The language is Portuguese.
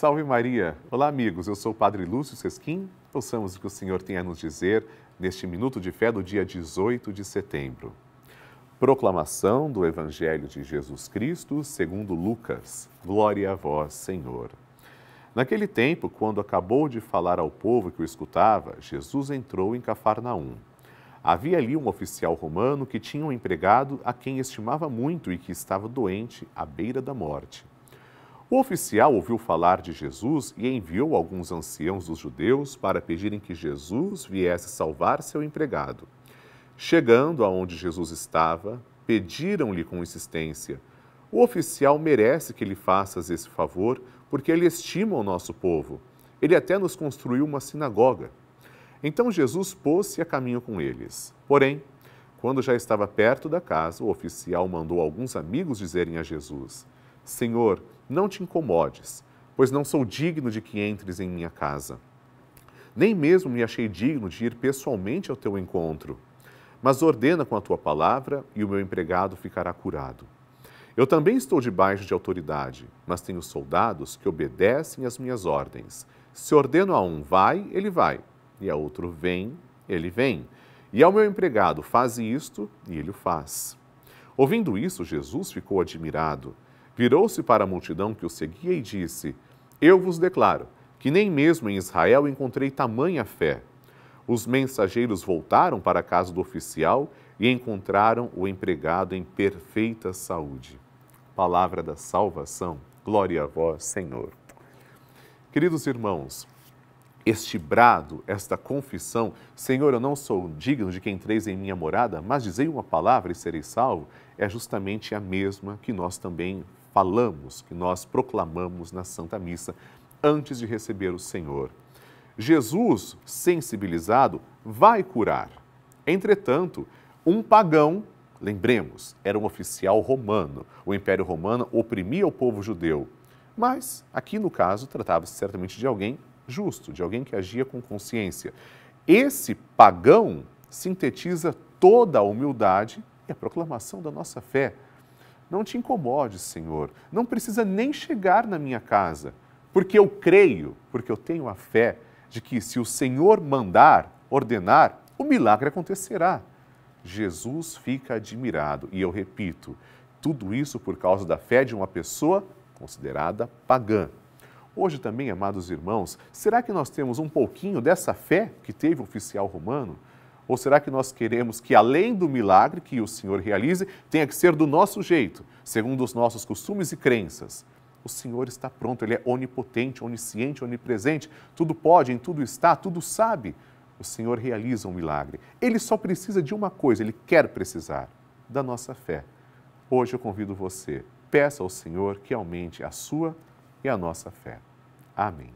Salve Maria! Olá, amigos. Eu sou o Padre Lúcio Sesquim. Ouçamos o que o Senhor tem a nos dizer neste Minuto de Fé do dia 18 de setembro. Proclamação do Evangelho de Jesus Cristo segundo Lucas. Glória a vós, Senhor. Naquele tempo, quando acabou de falar ao povo que o escutava, Jesus entrou em Cafarnaum. Havia ali um oficial romano que tinha um empregado a quem estimava muito e que estava doente à beira da morte. O oficial ouviu falar de Jesus e enviou alguns anciãos dos judeus para pedirem que Jesus viesse salvar seu empregado. Chegando aonde Jesus estava, pediram-lhe com insistência: O oficial merece que lhe faças esse favor, porque ele estima o nosso povo. Ele até nos construiu uma sinagoga. Então Jesus pôs-se a caminho com eles. Porém, quando já estava perto da casa, o oficial mandou alguns amigos dizerem a Jesus: Senhor, não te incomodes, pois não sou digno de que entres em minha casa. Nem mesmo me achei digno de ir pessoalmente ao teu encontro. Mas ordena com a tua palavra e o meu empregado ficará curado. Eu também estou debaixo de autoridade, mas tenho soldados que obedecem às minhas ordens. Se ordeno a um vai, ele vai, e a outro vem, ele vem. E ao meu empregado, faze isto, e ele o faz. Ouvindo isso, Jesus ficou admirado virou-se para a multidão que o seguia e disse: Eu vos declaro que nem mesmo em Israel encontrei tamanha fé. Os mensageiros voltaram para a casa do oficial e encontraram o empregado em perfeita saúde. Palavra da salvação, glória a vós, Senhor. Queridos irmãos, este brado, esta confissão, Senhor, eu não sou digno de quem entreis em minha morada, mas dizei uma palavra e serei salvo, é justamente a mesma que nós também falamos, que nós proclamamos na Santa Missa antes de receber o Senhor. Jesus, sensibilizado, vai curar. Entretanto, um pagão, lembremos, era um oficial romano. O Império Romano oprimia o povo judeu. Mas, aqui no caso, tratava-se certamente de alguém justo, de alguém que agia com consciência. Esse pagão sintetiza toda a humildade e a proclamação da nossa fé. Não te incomodes, Senhor. Não precisa nem chegar na minha casa, porque eu creio, porque eu tenho a fé de que se o Senhor mandar, ordenar, o milagre acontecerá. Jesus fica admirado. E eu repito, tudo isso por causa da fé de uma pessoa considerada pagã. Hoje também, amados irmãos, será que nós temos um pouquinho dessa fé que teve o oficial romano? Ou será que nós queremos que, além do milagre que o Senhor realize, tenha que ser do nosso jeito, segundo os nossos costumes e crenças? O Senhor está pronto, Ele é onipotente, onisciente, onipresente, tudo pode, em tudo está, tudo sabe. O Senhor realiza um milagre. Ele só precisa de uma coisa, Ele quer precisar, da nossa fé. Hoje eu convido você, peça ao Senhor que aumente a sua e a nossa fé. Amém.